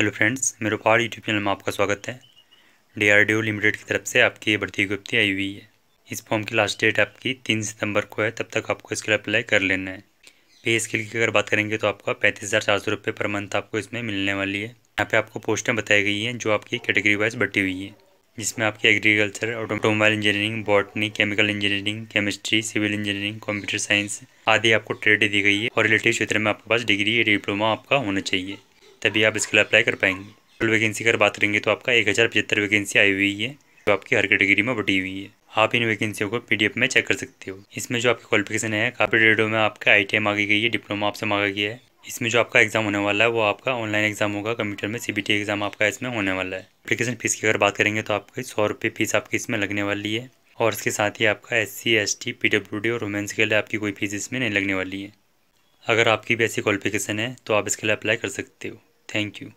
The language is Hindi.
हेलो फ्रेंड्स मेरे पार यूट्यूब चैनल में आपका स्वागत है डी लिमिटेड की तरफ से आपकी ये भर्ती विज्ञप्ति आई हुई है इस फॉर्म की लास्ट डेट आपकी तीन सितंबर को है तब तक आपको इसके लिए अप्लाई कर लेना है पे स्किल की अगर बात करेंगे तो आपका पैंतीस हज़ार चार सौ रुपये पर मंथ आपको इसमें मिलने वाली है यहाँ पे आपको पोस्टें बताई गई हैं जो आपकी कैटेगरी वाइज बटी हुई है जिसमें आपकी agriculture automobile engineering botany chemical engineering chemistry civil engineering computer science आदि आपको ट्रेड दी गई है और रिलेटिव क्षेत्र में आपके पास डिग्री या डिप्लोमा आपका होना चाहिए तभी आप इसके लिए अप्लाई कर पाएंगे टोटल वैकेंसी अगर बात करेंगे तो आपका एक हज़ार पचहत्तर वैकेंसी आई हुई है जो आपकी हर कैटेगरी में बटी हुई है आप इन वैकेंसियों को पीडीएफ में चेक कर सकते हो इसमें जो आपकी क्वालिफिकेशन है काफ़ी डेटों में आपके आई टी मांगी गई है डिप्लोमा आपसे मांगा गया है इसमें जो आपका एग्जाम होने वाला है वो आपका ऑनलाइन एग्जाम होगा कंप्यूटर में सीबीटी एग्जाम e आपका इसमें होने वाला है एप्लीकेशन फीस की अगर बात करेंगे तो आपकी सौ रुपये फीस आपकी इसमें लगने वाली है और इसके साथ ही आपका S C S T P W D और वुमेंस के लिए आपकी कोई फीस इसमें नहीं लगने वाली है अगर आपकी भी ऐसी क्वालिफिकेशन है तो आप इसके लिए अप्लाई कर सकते हो Thank you.